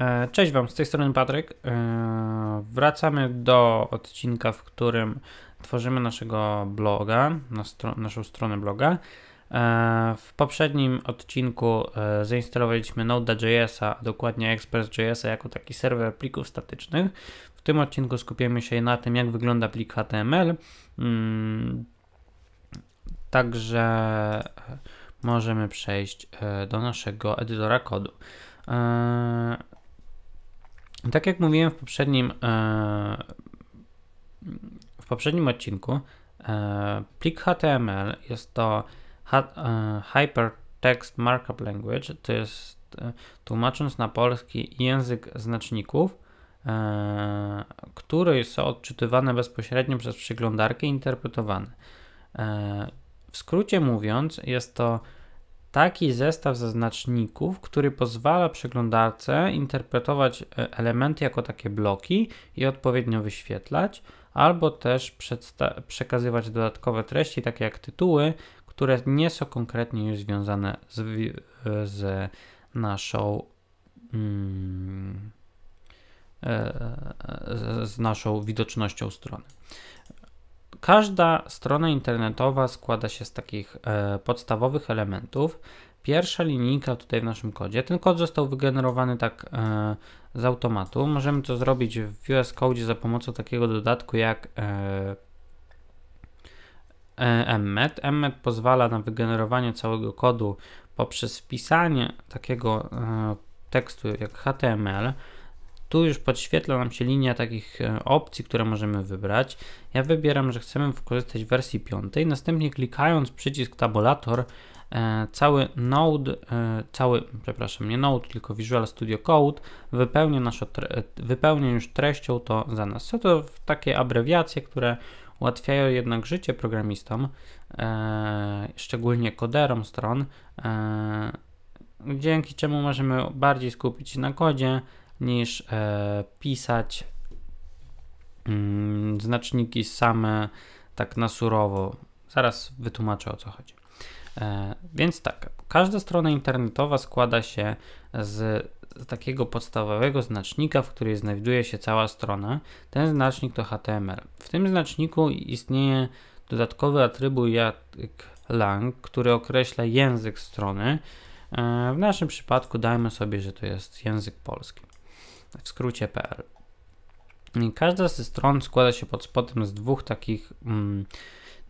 E, cześć Wam, z tej strony Patryk. E, wracamy do odcinka, w którym tworzymy naszego bloga, naszą stronę bloga. E, w poprzednim odcinku zainstalowaliśmy Node.jsa, a dokładnie Express.jsa jako taki serwer plików statycznych. W tym odcinku skupimy się na tym, jak wygląda plik HTML. Mm, także możemy przejść do naszego edytora kodu. Tak jak mówiłem w poprzednim, e, w poprzednim odcinku, e, plik HTML jest to e, Hypertext Markup Language, to jest tłumacząc na polski język znaczników, które są odczytywane bezpośrednio przez przeglądarkę i interpretowane. W skrócie mówiąc, jest to taki zestaw zaznaczników, który pozwala przeglądarce interpretować e, elementy jako takie bloki i odpowiednio wyświetlać, albo też przekazywać dodatkowe treści, takie jak tytuły, które nie są konkretnie już związane z, e, z naszą. Mm, e, z naszą widocznością strony. Każda strona internetowa składa się z takich e, podstawowych elementów. Pierwsza linijka tutaj w naszym kodzie. Ten kod został wygenerowany tak e, z automatu. Możemy to zrobić w US Code za pomocą takiego dodatku jak Emmet. E, Emmet pozwala na wygenerowanie całego kodu poprzez wpisanie takiego e, tekstu jak HTML tu już podświetla nam się linia takich e, opcji, które możemy wybrać. Ja wybieram, że chcemy wykorzystać wersji 5. Następnie klikając przycisk tabulator, e, cały Node, e, cały, przepraszam, nie Node, tylko Visual Studio Code wypełnia, naszą, wypełnia już treścią to za nas. Są to takie abrewiacje, które ułatwiają jednak życie programistom, szczególnie koderom stron, dzięki czemu możemy bardziej skupić się na kodzie, niż e, pisać mm, znaczniki same tak na surowo. Zaraz wytłumaczę o co chodzi. E, więc tak, każda strona internetowa składa się z takiego podstawowego znacznika, w którym znajduje się cała strona. Ten znacznik to HTML. W tym znaczniku istnieje dodatkowy atrybut jak lang, który określa język strony. E, w naszym przypadku dajmy sobie, że to jest język polski w skrócie PL. Każda ze stron składa się pod spodem z dwóch takich mm,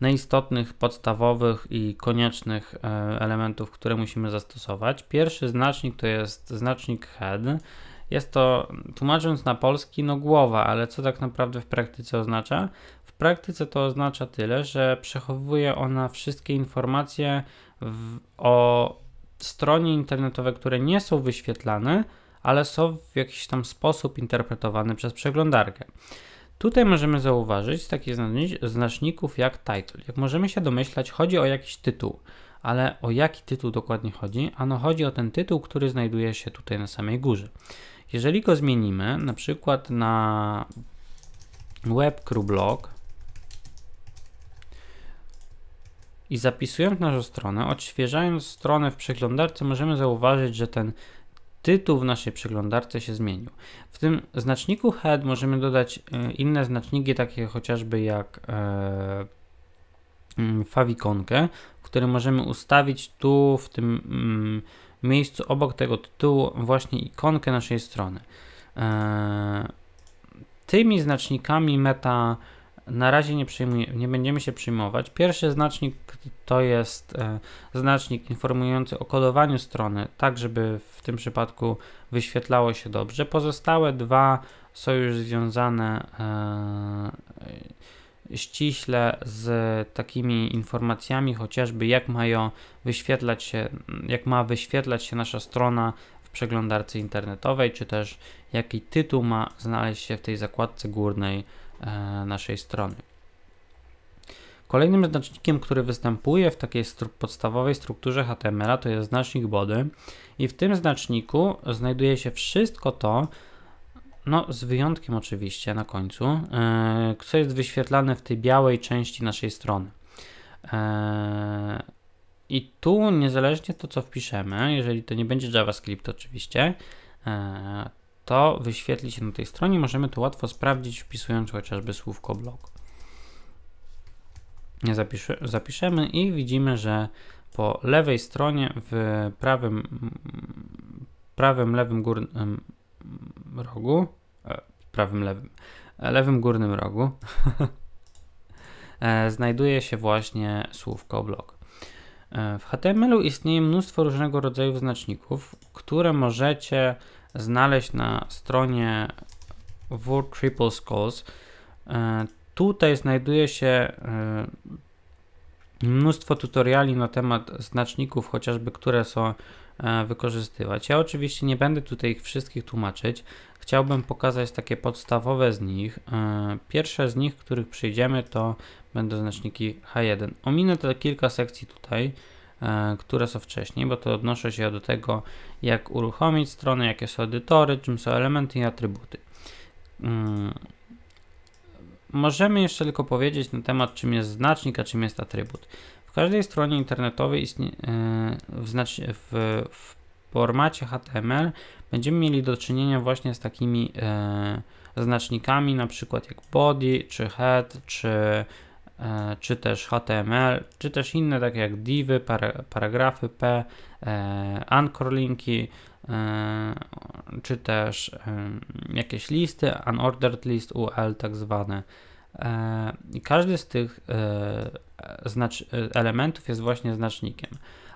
najistotnych, podstawowych i koniecznych e, elementów, które musimy zastosować. Pierwszy znacznik to jest znacznik head. Jest to, tłumacząc na polski, no głowa, ale co tak naprawdę w praktyce oznacza? W praktyce to oznacza tyle, że przechowuje ona wszystkie informacje w, o stronie internetowej, które nie są wyświetlane, ale są w jakiś tam sposób interpretowane przez przeglądarkę. Tutaj możemy zauważyć takich znaczników jak title. Jak możemy się domyślać, chodzi o jakiś tytuł, ale o jaki tytuł dokładnie chodzi? Ano chodzi o ten tytuł, który znajduje się tutaj na samej górze. Jeżeli go zmienimy, na przykład na web.blog i zapisując naszą stronę, odświeżając stronę w przeglądarce, możemy zauważyć, że ten tytuł w naszej przeglądarce się zmienił. W tym znaczniku head możemy dodać e, inne znaczniki, takie chociażby jak e, mm, fawikonkę, który możemy ustawić tu w tym mm, miejscu obok tego tytułu właśnie ikonkę naszej strony. E, tymi znacznikami meta na razie nie, nie będziemy się przyjmować. Pierwszy znacznik to jest e, znacznik informujący o kodowaniu strony, tak żeby w tym przypadku wyświetlało się dobrze. Pozostałe dwa są już związane e, ściśle z takimi informacjami, chociażby jak mają wyświetlać się, jak ma wyświetlać się nasza strona w przeglądarce internetowej, czy też jaki tytuł ma znaleźć się w tej zakładce górnej E, naszej strony. Kolejnym znacznikiem, który występuje w takiej stru podstawowej strukturze HTML to jest znacznik body i w tym znaczniku znajduje się wszystko to, no z wyjątkiem oczywiście na końcu, yy, co jest wyświetlane w tej białej części naszej strony. Yy, I tu niezależnie to co wpiszemy, jeżeli to nie będzie JavaScript oczywiście, to wyświetli się na tej stronie. Możemy to łatwo sprawdzić, wpisując chociażby słówko blog. zapiszemy i widzimy, że po lewej stronie w prawym, prawym lewym górnym rogu, e, prawym lewym, e, lewym górnym rogu e, znajduje się właśnie słówko blog. W HTML-u istnieje mnóstwo różnego rodzaju znaczników, które możecie znaleźć na stronie World Triple Scores. E, tutaj znajduje się e, mnóstwo tutoriali na temat znaczników, chociażby które są e, wykorzystywać. Ja oczywiście nie będę tutaj ich wszystkich tłumaczyć. Chciałbym pokazać takie podstawowe z nich. Pierwsze z nich, których przyjdziemy, to będą znaczniki H1. Ominę te kilka sekcji tutaj. E, które są wcześniej, bo to odnoszę się do tego, jak uruchomić stronę, jakie są edytory, czym są elementy i atrybuty. Mm. Możemy jeszcze tylko powiedzieć na temat, czym jest znacznik, a czym jest atrybut. W każdej stronie internetowej istnie, e, w, w, w formacie HTML będziemy mieli do czynienia właśnie z takimi e, znacznikami, na przykład jak body, czy head, czy E, czy też HTML, czy też inne takie jak divy, paragrafy P, e, anchor linki, e, czy też jakieś listy, unordered list, UL tak zwane. I każdy z tych elementów jest właśnie znacznikiem.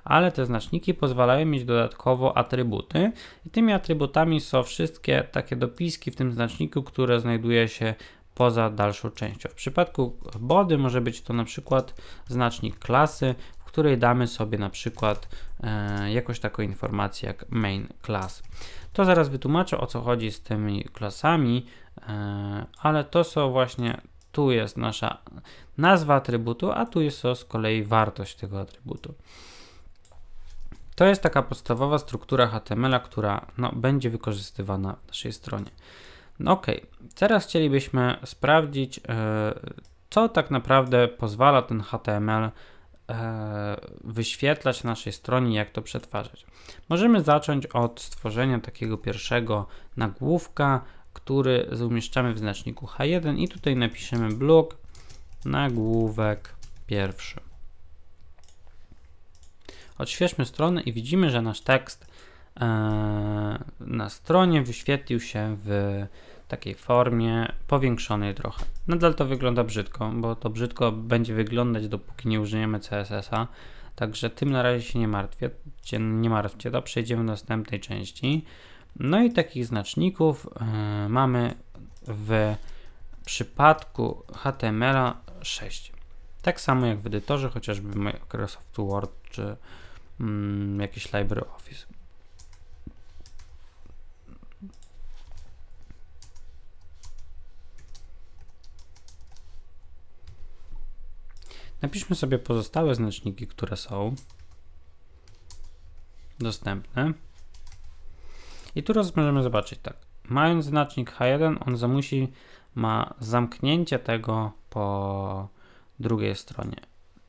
Ale te znaczniki pozwalają mieć dodatkowo atrybuty i tymi atrybutami są wszystkie takie dopiski w tym znaczniku, które znajduje się poza dalszą częścią. W przypadku body może być to na przykład znacznik klasy, w której damy sobie na przykład e, jakąś taką informację jak main class. To zaraz wytłumaczę o co chodzi z tymi klasami, e, ale to są właśnie tu jest nasza nazwa atrybutu, a tu jest to z kolei wartość tego atrybutu. To jest taka podstawowa struktura HTML-a, która no, będzie wykorzystywana na naszej stronie. No, ok, Teraz chcielibyśmy sprawdzić, e, co tak naprawdę pozwala ten HTML e, wyświetlać na naszej stronie, jak to przetwarzać. Możemy zacząć od stworzenia takiego pierwszego nagłówka, który umieszczamy w znaczniku H1 i tutaj napiszemy blok nagłówek pierwszy. Odświeżmy stronę i widzimy, że nasz tekst e, na stronie wyświetlił się w takiej formie powiększonej trochę. Nadal to wygląda brzydko, bo to brzydko będzie wyglądać dopóki nie użyjemy CSS-a, także tym na razie się nie martwię, nie martwcie to, przejdziemy do następnej części. No i takich znaczników yy, mamy w przypadku HTML-a 6. Tak samo jak w edytorze, chociażby Microsoft Word czy mm, jakiś LibreOffice. Napiszmy sobie pozostałe znaczniki, które są dostępne. I tu możemy zobaczyć tak. Mając znacznik H1, on zamusi, ma zamknięcie tego po drugiej stronie.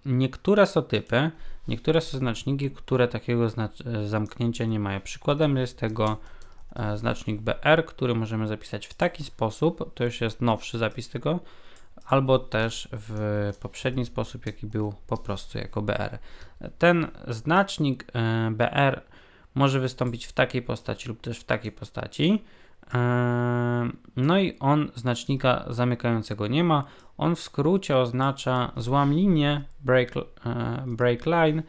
Niektóre są typy, niektóre są znaczniki, które takiego zamknięcia nie mają. Przykładem jest tego e, znacznik BR, który możemy zapisać w taki sposób, to już jest nowszy zapis tego, albo też w poprzedni sposób, jaki był po prostu jako BR. Ten znacznik e, BR może wystąpić w takiej postaci lub też w takiej postaci. E, no i on znacznika zamykającego nie ma. On w skrócie oznacza złam linię, break, e, break line,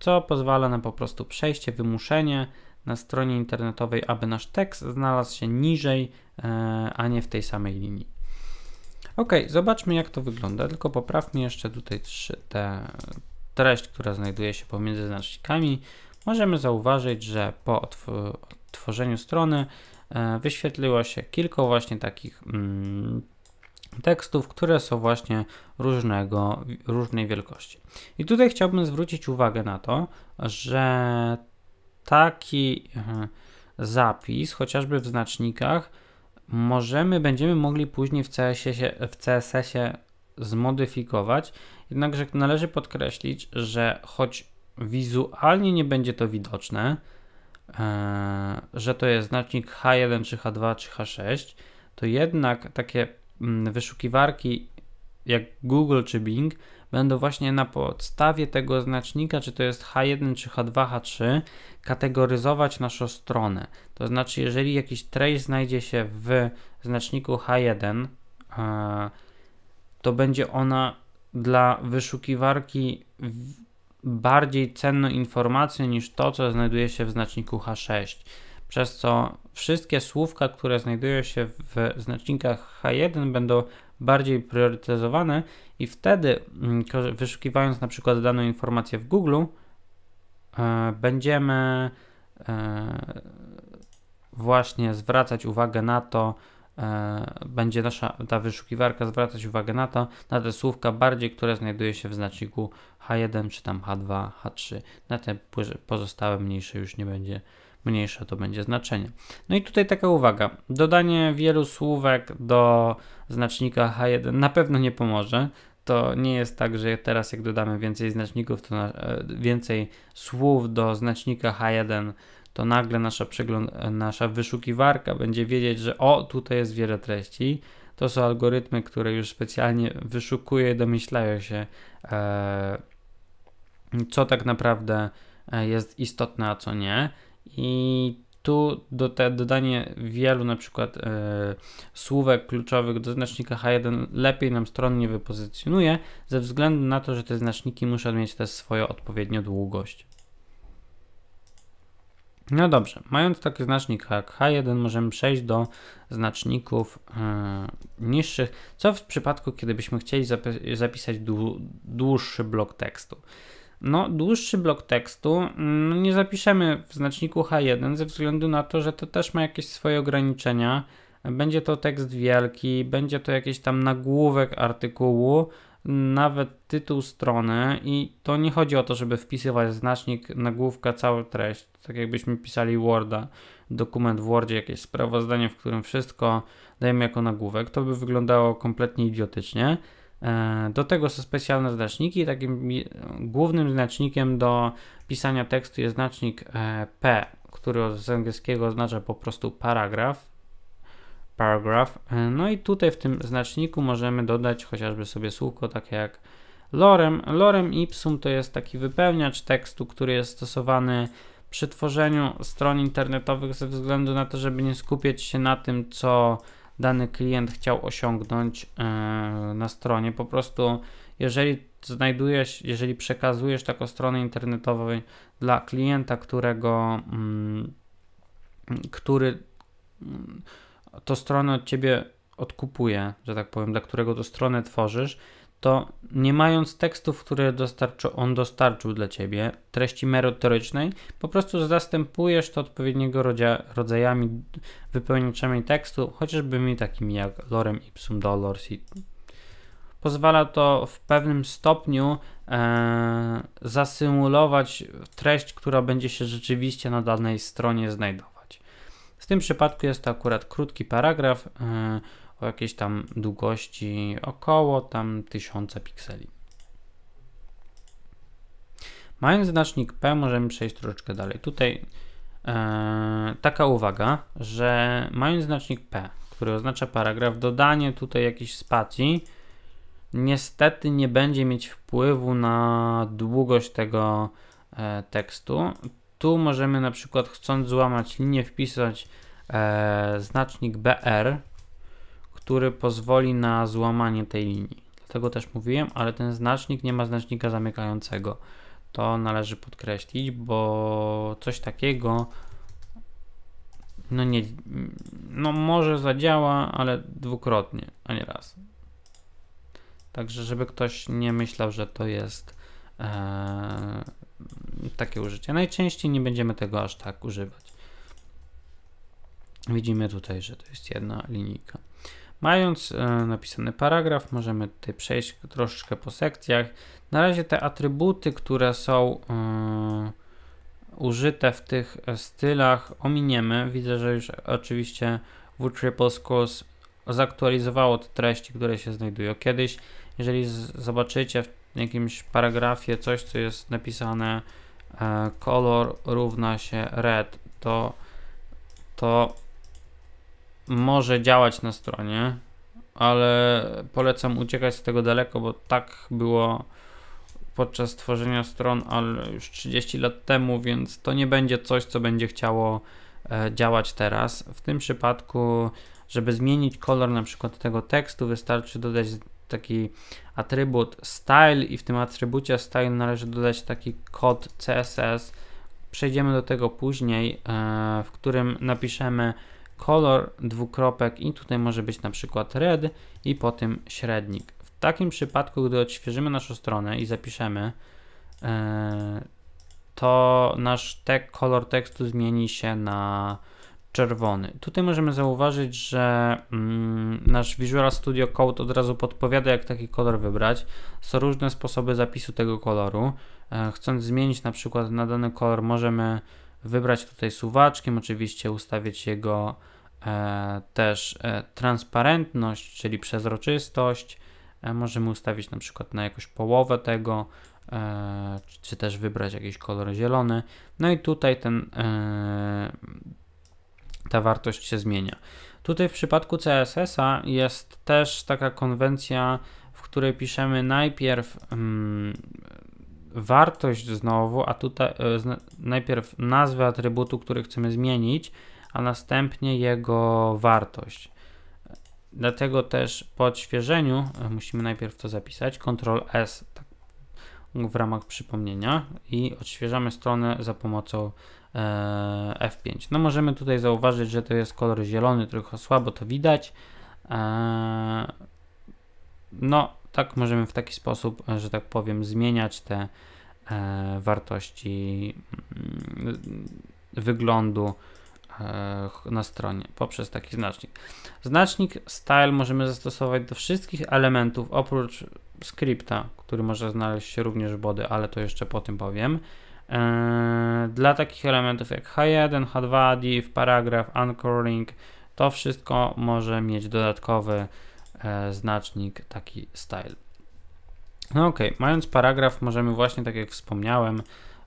co pozwala na po prostu przejście, wymuszenie na stronie internetowej, aby nasz tekst znalazł się niżej, a nie w tej samej linii. Ok, zobaczmy jak to wygląda, tylko poprawmy jeszcze tutaj tę treść, która znajduje się pomiędzy znacznikami. Możemy zauważyć, że po otworzeniu strony e, wyświetliło się kilka właśnie takich mm, tekstów, które są właśnie różnego, różnej wielkości. I tutaj chciałbym zwrócić uwagę na to, że taki e, zapis, chociażby w znacznikach, możemy, będziemy mogli później w CSS-ie, w CSS-ie zmodyfikować, jednakże należy podkreślić, że choć wizualnie nie będzie to widoczne, e, że to jest znacznik H1 czy H2 czy H6, to jednak takie mm, wyszukiwarki jak Google czy Bing będą właśnie na podstawie tego znacznika, czy to jest H1, czy H2, H3, kategoryzować naszą stronę. To znaczy, jeżeli jakiś trace znajdzie się w znaczniku H1, e, to będzie ona dla wyszukiwarki bardziej cenną informacją niż to, co znajduje się w znaczniku H6 przez co wszystkie słówka, które znajdują się w znacznikach H1 będą bardziej priorytetyzowane i wtedy mm, wyszukiwając na przykład daną informację w Google e, będziemy e, właśnie zwracać uwagę na to, e, będzie nasza ta wyszukiwarka zwracać uwagę na to, na te słówka bardziej, które znajduje się w znaczniku H1 czy tam H2, H3. Na te pozostałe mniejsze już nie będzie mniejsze to będzie znaczenie. No i tutaj taka uwaga. Dodanie wielu słówek do znacznika H1 na pewno nie pomoże. To nie jest tak, że teraz jak dodamy więcej znaczników, to na, e, więcej słów do znacznika H1, to nagle nasza, e, nasza wyszukiwarka będzie wiedzieć, że o, tutaj jest wiele treści. To są algorytmy, które już specjalnie wyszukuje i domyślają się, e, co tak naprawdę jest istotne, a co nie i tu do te dodanie wielu na przykład y, słówek kluczowych do znacznika H1 lepiej nam stronnie wypozycjonuje ze względu na to, że te znaczniki muszą mieć też swoją odpowiednią długość. No dobrze, mając taki znacznik jak H1 możemy przejść do znaczników e, niższych, co w przypadku, kiedybyśmy chcieli zapisać dłu dłuższy blok tekstu. No, dłuższy blok tekstu mm, no, nie zapiszemy w znaczniku H1 ze względu na to, że to też ma jakieś swoje ograniczenia. Będzie to tekst wielki, będzie to jakiś tam nagłówek artykułu, nawet tytuł strony i to nie chodzi o to, żeby wpisywać znacznik nagłówka całą treść, tak jakbyśmy pisali Worda, dokument w Wordzie, jakieś sprawozdanie, w którym wszystko dajemy jako nagłówek, to by wyglądało kompletnie idiotycznie. E, do tego są specjalne znaczniki. Takim e, głównym znacznikiem do pisania tekstu jest znacznik e, P, który z angielskiego oznacza po prostu paragraf. Paragraph. No i tutaj w tym znaczniku możemy dodać chociażby sobie słówko takie jak lorem. Lorem ipsum to jest taki wypełniacz tekstu, który jest stosowany przy tworzeniu stron internetowych ze względu na to, żeby nie skupiać się na tym, co dany klient chciał osiągnąć e, na stronie. Po prostu, jeżeli znajdujesz, jeżeli przekazujesz taką stronę internetową dla klienta, którego, mm, który mm, to stronę od ciebie odkupuje, że tak powiem, dla którego to stronę tworzysz, to nie mając tekstów, które dostarczy, on dostarczył dla ciebie, treści merytorycznej, po prostu zastępujesz to odpowiedniego rodzia, rodzajami, wypełniaczami tekstu, chociażby takimi jak lorem ipsum dolors. I pozwala to w pewnym stopniu e, zasymulować treść, która będzie się rzeczywiście na danej stronie znajdować. W tym przypadku jest to akurat krótki paragraf. E, o jakiejś tam długości około tam 1000 pikseli. Mając znacznik P możemy przejść troszeczkę dalej. Tutaj e, taka uwaga, że mając znacznik P, który oznacza paragraf, dodanie tutaj jakiejś spacji niestety nie będzie mieć wpływu na długość tego e, tekstu. Tu możemy na przykład chcąc złamać linię wpisać e, znacznik BR, który pozwoli na złamanie tej linii. Dlatego też mówiłem, ale ten znacznik nie ma znacznika zamykającego. To należy podkreślić, bo coś takiego no nie, no może zadziała, ale dwukrotnie, a nie raz. Także, żeby ktoś nie myślał, że to jest e, takie użycie. Najczęściej nie będziemy tego aż tak używać. Widzimy tutaj, że to jest jedna linijka. Mając e, napisany paragraf, możemy tutaj przejść troszeczkę po sekcjach. Na razie te atrybuty, które są e, użyte w tych e, stylach, ominiemy. Widzę, że już oczywiście w Triple zaktualizowało te treści, które się znajdują. Kiedyś, jeżeli zobaczycie w jakimś paragrafie coś, co jest napisane kolor równa się red, to, to może działać na stronie, ale polecam uciekać z tego daleko, bo tak było podczas tworzenia stron, ale już 30 lat temu, więc to nie będzie coś, co będzie chciało e, działać teraz. W tym przypadku, żeby zmienić kolor na przykład tego tekstu, wystarczy dodać taki atrybut style i w tym atrybucie style należy dodać taki kod CSS. Przejdziemy do tego później, e, w którym napiszemy kolor dwukropek i tutaj może być na przykład red i po tym średnik. W takim przypadku, gdy odświeżymy naszą stronę i zapiszemy, e, to nasz tek, kolor tekstu zmieni się na czerwony. Tutaj możemy zauważyć, że mm, nasz Visual Studio Code od razu podpowiada, jak taki kolor wybrać. Są różne sposoby zapisu tego koloru. E, chcąc zmienić na przykład na dany kolor, możemy wybrać tutaj suwaczkiem, oczywiście ustawić jego e, też e, transparentność, czyli przezroczystość. E, możemy ustawić na przykład na jakąś połowę tego, e, czy też wybrać jakiś kolor zielony. No i tutaj ten, e, ta wartość się zmienia. Tutaj w przypadku CSS-a jest też taka konwencja, w której piszemy najpierw mm, wartość znowu, a tutaj e, najpierw nazwę atrybutu, który chcemy zmienić, a następnie jego wartość. Dlatego też po odświeżeniu e, musimy najpierw to zapisać. Ctrl S tak w ramach przypomnienia i odświeżamy stronę za pomocą e, F5. No możemy tutaj zauważyć, że to jest kolor zielony, trochę słabo to widać. no tak możemy w taki sposób, e, że tak powiem, zmieniać te e, wartości mm, wyglądu e, na stronie poprzez taki znacznik. Znacznik style możemy zastosować do wszystkich elementów oprócz skrypta, który może znaleźć się również w body, ale to jeszcze po tym powiem. E, dla takich elementów jak H1, H2, div, paragraf, anchoring, to wszystko może mieć dodatkowy E, znacznik taki style. No ok, mając paragraf możemy właśnie tak jak wspomniałem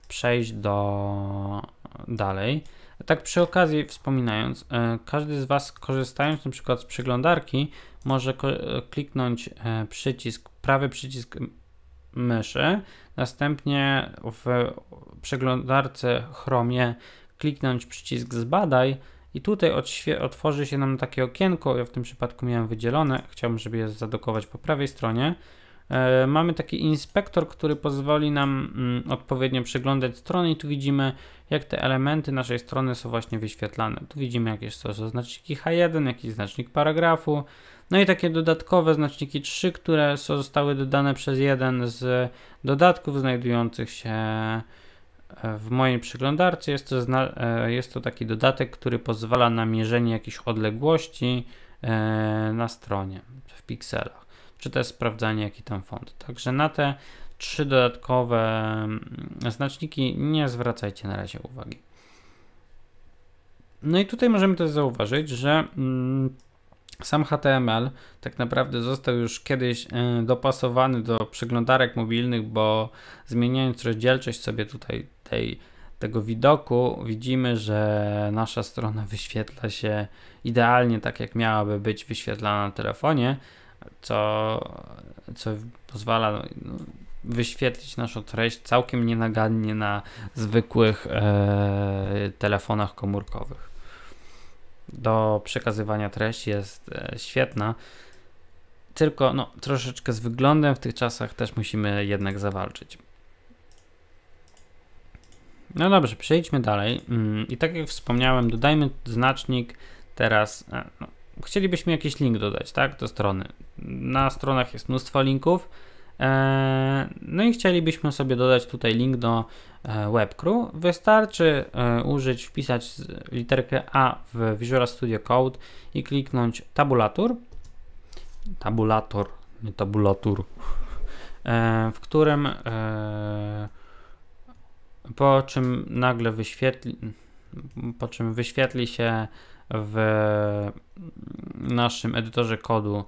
przejść do dalej. Tak przy okazji wspominając, e, każdy z Was korzystając na przykład z przeglądarki może kliknąć e, przycisk, prawy przycisk myszy, następnie w przeglądarce Chromie kliknąć przycisk zbadaj, i tutaj otworzy się nam takie okienko, ja w tym przypadku miałem wydzielone, chciałbym, żeby je zadokować po prawej stronie. E, mamy taki inspektor, który pozwoli nam mm, odpowiednio przeglądać strony i tu widzimy, jak te elementy naszej strony są właśnie wyświetlane. Tu widzimy, jakieś są znaczniki H1, jakiś znacznik paragrafu, no i takie dodatkowe znaczniki 3, które zostały dodane przez jeden z dodatków znajdujących się w mojej przeglądarce jest to, e, jest to taki dodatek, który pozwala na mierzenie jakichś odległości e, na stronie w pikselach, czy też sprawdzanie jaki tam font. Także na te trzy dodatkowe mm, znaczniki nie zwracajcie na razie uwagi. No i tutaj możemy też zauważyć, że mm, sam HTML tak naprawdę został już kiedyś e, dopasowany do przeglądarek mobilnych, bo zmieniając rozdzielczość sobie tutaj tej, tego widoku widzimy, że nasza strona wyświetla się idealnie tak, jak miałaby być wyświetlana na telefonie, co, co pozwala no, wyświetlić naszą treść całkiem nienagannie na zwykłych e, telefonach komórkowych. Do przekazywania treści jest e, świetna, tylko no, troszeczkę z wyglądem w tych czasach też musimy jednak zawalczyć. No dobrze, przejdźmy dalej. Mm, I tak jak wspomniałem, dodajmy znacznik teraz. E, no, chcielibyśmy jakiś link dodać, tak, do strony. Na stronach jest mnóstwo linków. E, no i chcielibyśmy sobie dodać tutaj link do e, WebCrew. Wystarczy użyć, wpisać literkę A w Visual Studio Code i kliknąć tabulator. Tabulator, nie tabulatur. W którym po czym nagle wyświetli, po czym wyświetli się w naszym edytorze kodu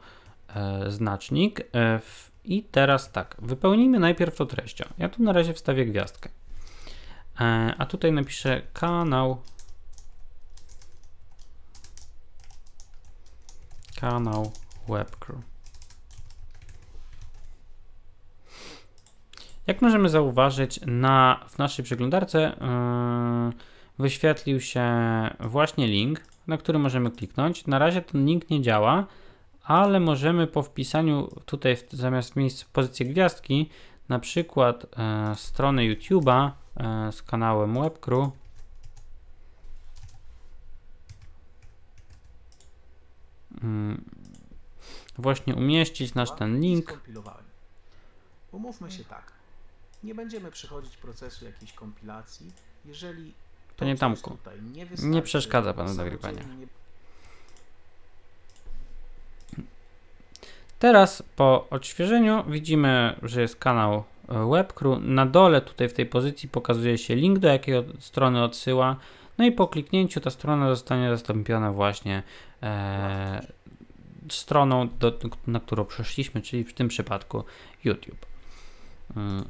e, znacznik. E, I teraz tak, wypełnijmy najpierw to treścią. Ja tu na razie wstawię gwiazdkę. E, a tutaj napiszę kanał. Kanał WebCrew. Jak możemy zauważyć, na, w naszej przeglądarce yy, wyświetlił się właśnie link, na który możemy kliknąć. Na razie ten link nie działa, ale możemy po wpisaniu tutaj w, zamiast miejsca w pozycji gwiazdki, na przykład yy, strony YouTube'a yy, z kanałem WebCrew, yy, właśnie umieścić nasz ten link. Umówmy się tak. Nie będziemy przychodzić procesu jakiejś kompilacji, jeżeli to nie tamku. Nie, nie, przeszkadza panu nagrywania. Nie... Teraz po odświeżeniu widzimy, że jest kanał e, WebCrew. Na dole tutaj w tej pozycji pokazuje się link, do jakiej strony odsyła. No i po kliknięciu ta strona zostanie zastąpiona właśnie e, stroną, do, na którą przeszliśmy, czyli w tym przypadku YouTube.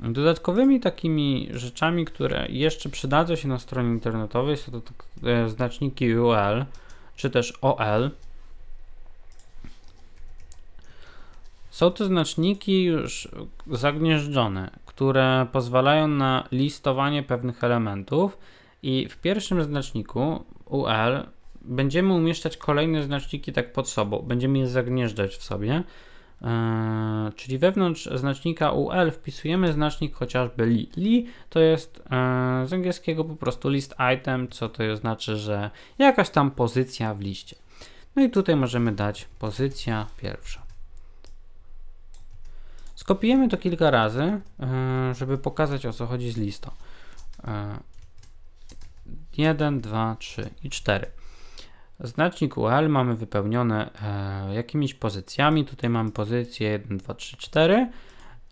E, dodatkowymi takimi rzeczami, które jeszcze przydadzą się na stronie internetowej, są to tak, e, znaczniki UL czy też OL. Są to znaczniki już zagnieżdżone, które pozwalają na listowanie pewnych elementów i w pierwszym znaczniku UL będziemy umieszczać kolejne znaczniki tak pod sobą, będziemy je zagnieżdżać w sobie. Eee, czyli wewnątrz znacznika UL wpisujemy znacznik chociażby li. Li to jest eee, z angielskiego po prostu list item, co to znaczy, że jakaś tam pozycja w liście. No i tutaj możemy dać pozycja pierwsza. Skopiujemy to kilka razy, eee, żeby pokazać o co chodzi z listą. 1, 2, 3 i 4. Znacznik UL mamy wypełnione e, jakimiś pozycjami. Tutaj mamy pozycję 1, 2, 3, 4.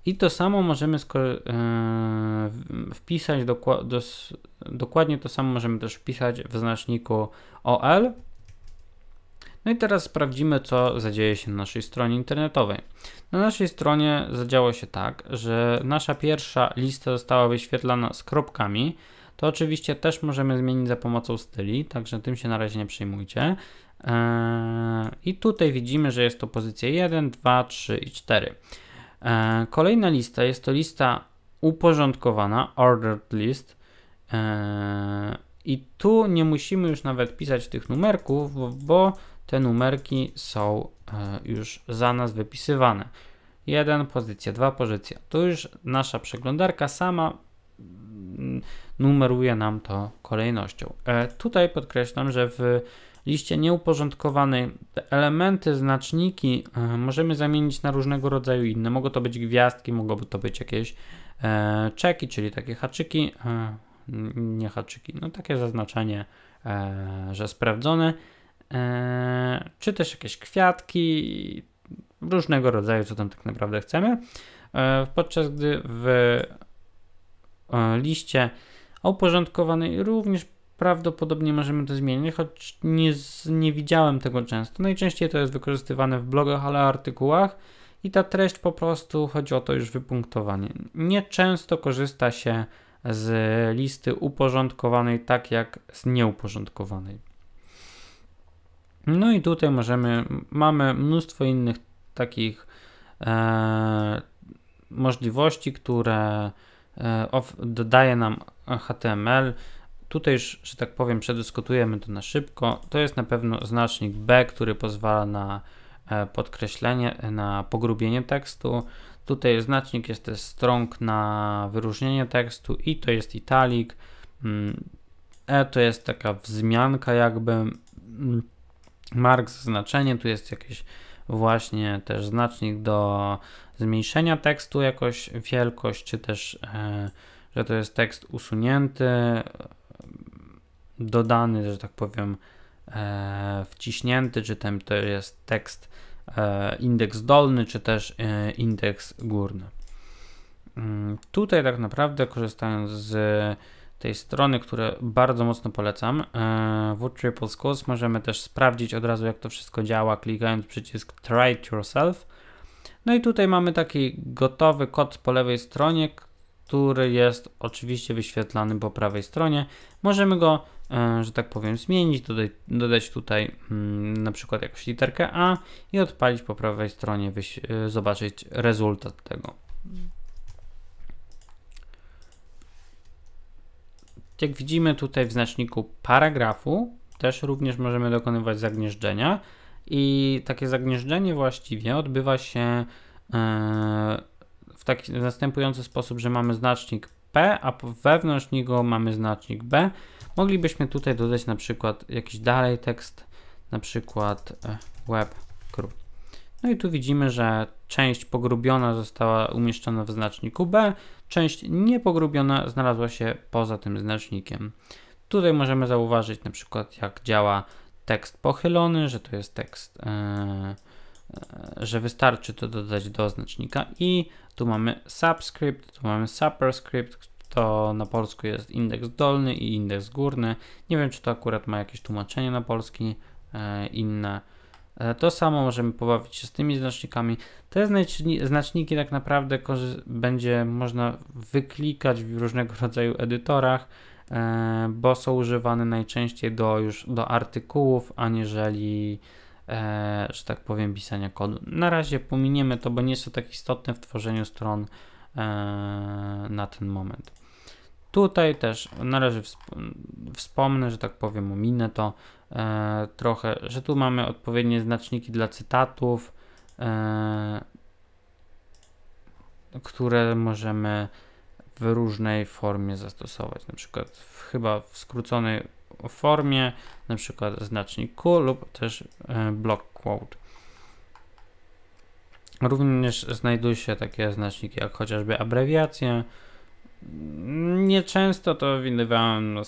I to samo możemy e, wpisać, dokładnie to samo możemy też wpisać w znaczniku OL. No i teraz sprawdzimy, co zadzieje się na naszej stronie internetowej. Na naszej stronie zadziało się tak, że nasza pierwsza lista została wyświetlana z kropkami. To oczywiście też możemy zmienić za pomocą styli, także tym się na razie nie przejmujcie. Eee, I tutaj widzimy, że jest to pozycja 1, 2, 3 i 4. Eee, kolejna lista jest to lista uporządkowana, ordered list. Eee, I tu nie musimy już nawet pisać tych numerków, bo te numerki są już za nas wypisywane. 1, pozycja 2, pozycja. Tu już nasza przeglądarka sama mm, numeruje nam to kolejnością. E, tutaj podkreślam, że w liście nieuporządkowanej elementy, znaczniki e, możemy zamienić na różnego rodzaju inne. Mogą to być gwiazdki, mogą to być jakieś e, czeki, czyli takie haczyki, nie haczyki, no takie zaznaczenie, że sprawdzone, czy też jakieś kwiatki, różnego rodzaju, co tam tak naprawdę chcemy. Podczas gdy w liście a uporządkowany również prawdopodobnie możemy to zmienić, choć nie, nie widziałem tego często. Najczęściej to jest wykorzystywane w blogach, ale artykułach i ta treść po prostu chodzi o to już wypunktowanie. Nieczęsto korzysta się z listy uporządkowanej tak jak z nieuporządkowanej. No i tutaj możemy, mamy mnóstwo innych takich e, możliwości, które E, dodaje nam HTML. Tutaj, już, że tak powiem, przedyskutujemy to na szybko. To jest na pewno znacznik B, który pozwala na e, podkreślenie, na pogrubienie tekstu. Tutaj znacznik jest też strong na wyróżnienie tekstu i to jest italik. Mm, e to jest taka wzmianka jakby mm, mark zaznaczenie, tu jest jakieś właśnie też znacznik do zmniejszenia tekstu, jakoś wielkość, czy też, e, że to jest tekst usunięty, dodany, że tak powiem, e, wciśnięty, czy tam to jest tekst e, indeks dolny, czy też indeks górny. Mm, tutaj tak naprawdę korzystając z tej strony, które bardzo mocno polecam, e, w Triple Schools. Możemy też sprawdzić od razu, jak to wszystko działa, klikając przycisk Try It Yourself. No i tutaj mamy taki gotowy kod po lewej stronie, który jest oczywiście wyświetlany po prawej stronie. Możemy go, e, że tak powiem, zmienić, dodać, dodać tutaj mm, na przykład jakąś literkę A i odpalić po prawej stronie, e, zobaczyć rezultat tego. Jak widzimy tutaj w znaczniku paragrafu też również możemy dokonywać zagnieżdżenia i takie zagnieżdżenie właściwie odbywa się e, w taki w następujący sposób, że mamy znacznik P, a wewnątrz niego mamy znacznik B. Moglibyśmy tutaj dodać na przykład jakiś dalej tekst, na przykład e, web.crew. No i tu widzimy, że część pogrubiona została umieszczona w znaczniku B, część niepogrubiona znalazła się poza tym znacznikiem. Tutaj możemy zauważyć na przykład jak działa tekst pochylony, że to jest tekst, yy, że wystarczy to dodać do znacznika i tu mamy subscript, tu mamy superscript, to na polsku jest indeks dolny i indeks górny. Nie wiem, czy to akurat ma jakieś tłumaczenie na polski yy, inne. E, to samo możemy pobawić się z tymi znacznikami. Te znaczniki tak naprawdę będzie można wyklikać w różnego rodzaju edytorach, e, bo są używane najczęściej do już do artykułów, aniżeli e, że tak powiem pisania kodu. Na razie pominiemy to, bo nie jest to tak istotne w tworzeniu stron na ten moment. Tutaj też należy wspomnieć, wspomnę, że tak powiem, ominę to e, trochę, że tu mamy odpowiednie znaczniki dla cytatów, e, które możemy w różnej formie zastosować, na przykład w, chyba w skróconej formie, na przykład znacznik Q lub też e, block quote. Również znajdują się takie znaczniki jak chociażby abrewiacje. Nieczęsto to widywałem na,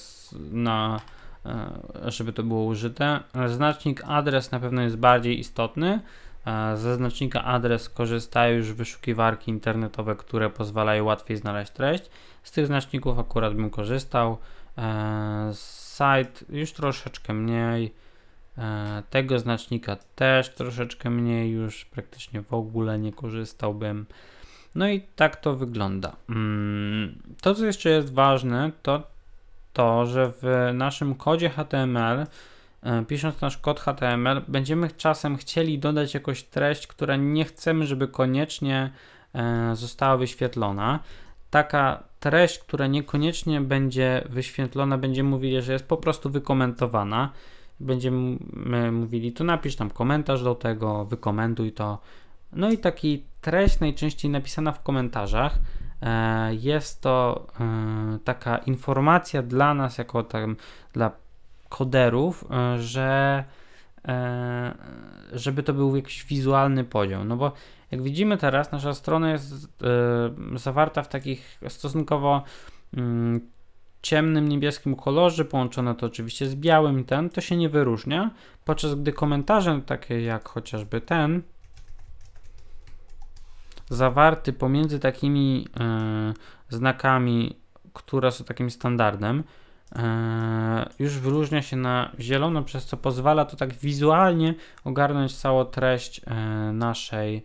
na E, żeby to było użyte. E, znacznik adres na pewno jest bardziej istotny. E, ze znacznika adres korzystają już wyszukiwarki internetowe, które pozwalają łatwiej znaleźć treść. Z tych znaczników akurat bym korzystał. Site już troszeczkę mniej. Tego znacznika też troszeczkę mniej, już praktycznie w ogóle nie korzystałbym. No i tak to wygląda. Mm, to, co jeszcze jest ważne, to to, że w naszym kodzie HTML, e, pisząc nasz kod HTML, będziemy czasem chcieli dodać jakąś treść, która nie chcemy, żeby koniecznie e, została wyświetlona. Taka treść, która niekoniecznie będzie wyświetlona, będzie mówili, że jest po prostu wykomentowana. Będziemy mówili, tu napisz tam komentarz do tego, wykomentuj to. No i taki treść najczęściej napisana w komentarzach, E, jest to e, taka informacja dla nas, jako tam, dla koderów, e, że żeby to był jakiś wizualny podział. No bo jak widzimy teraz, nasza strona jest zawarta w takich stosunkowo mm, ciemnym niebieskim kolorze, połączone to oczywiście z białym ten, to się nie wyróżnia, podczas gdy komentarze takie jak chociażby ten, zawarty pomiędzy takimi e, znakami, które są takim standardem, e, już wyróżnia się na zielono, przez co pozwala to tak wizualnie ogarnąć całą treść e, naszej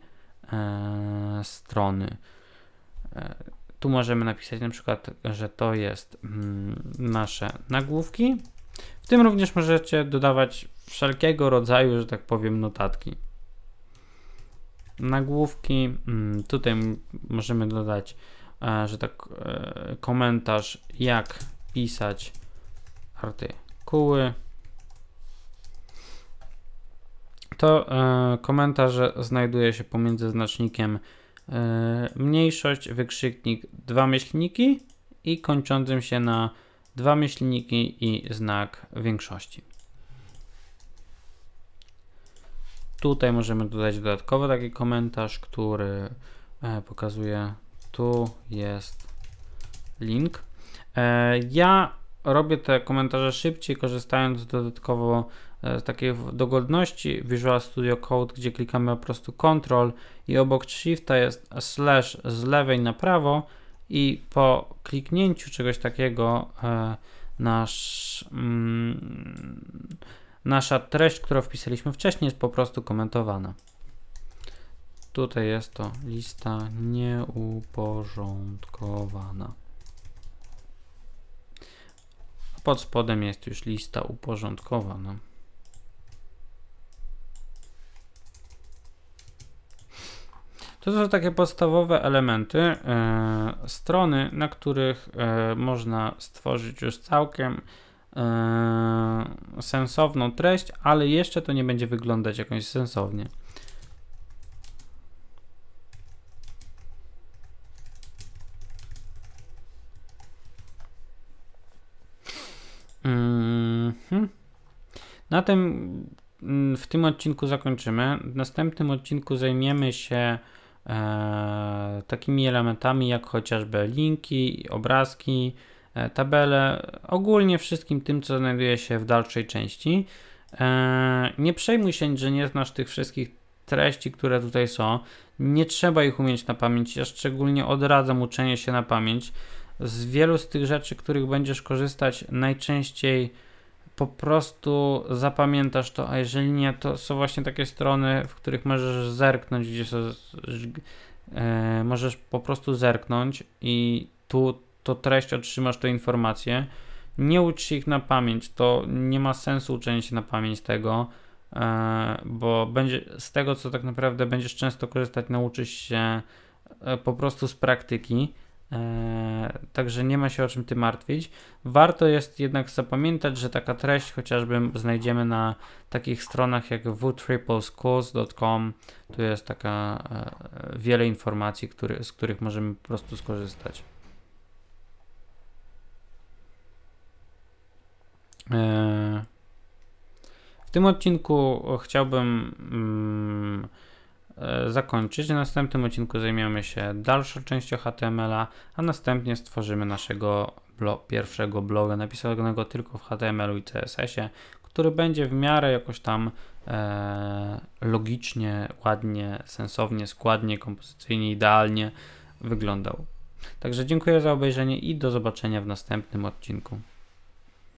strony. Tu możemy napisać na przykład, że to jest mm, nasze nagłówki. W tym również możecie dodawać wszelkiego rodzaju, że tak powiem, notatki nagłówki. Mm, tutaj możemy dodać, e, że tak e, komentarz jak pisać artykuły. To e, komentarz znajduje się pomiędzy znacznikiem mniejszość, wykrzyknik, dwa myślniki i kończącym się na dwa myślniki i znak większości. Tutaj możemy dodać dodatkowo taki komentarz, który e, pokazuje tu jest link. E, ja robię te komentarze szybciej, korzystając dodatkowo e, z takiej dogodności Visual Studio Code, gdzie klikamy po prostu Ctrl i obok Shifta jest slash z lewej na prawo i po kliknięciu czegoś takiego nasz mm, nasza treść, którą wpisaliśmy wcześniej jest po prostu komentowana. Tutaj jest to lista nieuporządkowana. Pod spodem jest już lista uporządkowana. To są takie podstawowe elementy e, strony, na których e, można stworzyć już całkiem Eee, sensowną treść, ale jeszcze to nie będzie wyglądać jakoś sensownie. Mhm. Na tym mm, w tym odcinku zakończymy. W następnym odcinku zajmiemy się e, takimi elementami jak chociażby linki, obrazki, E, tabelę, ogólnie wszystkim tym, co znajduje się w dalszej części. E, nie przejmuj się, że nie znasz tych wszystkich treści, które tutaj są. Nie trzeba ich umieć na pamięć. Ja szczególnie odradzam uczenie się na pamięć. Z wielu z tych rzeczy, których będziesz korzystać, najczęściej po prostu zapamiętasz to, a jeżeli nie, to są właśnie takie strony, w których możesz zerknąć, gdzie są, e, możesz po prostu zerknąć i tu to treść otrzymasz te informacje. Nie ucz się ich na pamięć, to nie ma sensu uczenie się na pamięć tego, e, bo będzie, z tego co tak naprawdę będziesz często korzystać, nauczysz się e, po prostu z praktyki. E, także nie ma się o czym ty martwić. Warto jest jednak zapamiętać, że taka treść chociażby znajdziemy na takich stronach jak wtriplescourse.com. Tu jest taka wiele informacji, który, z których możemy po prostu skorzystać. E, w tym odcinku chciałbym mm, e, zakończyć. W następnym odcinku zajmiemy się dalszą częścią HTML-a, a następnie stworzymy naszego pierwszego bloga napisanego tylko w HTML-u i CSS-ie, który będzie w miarę jakoś tam e, logicznie, ładnie, sensownie, składnie, kompozycyjnie, idealnie wyglądał. Także dziękuję za obejrzenie i do zobaczenia w następnym odcinku.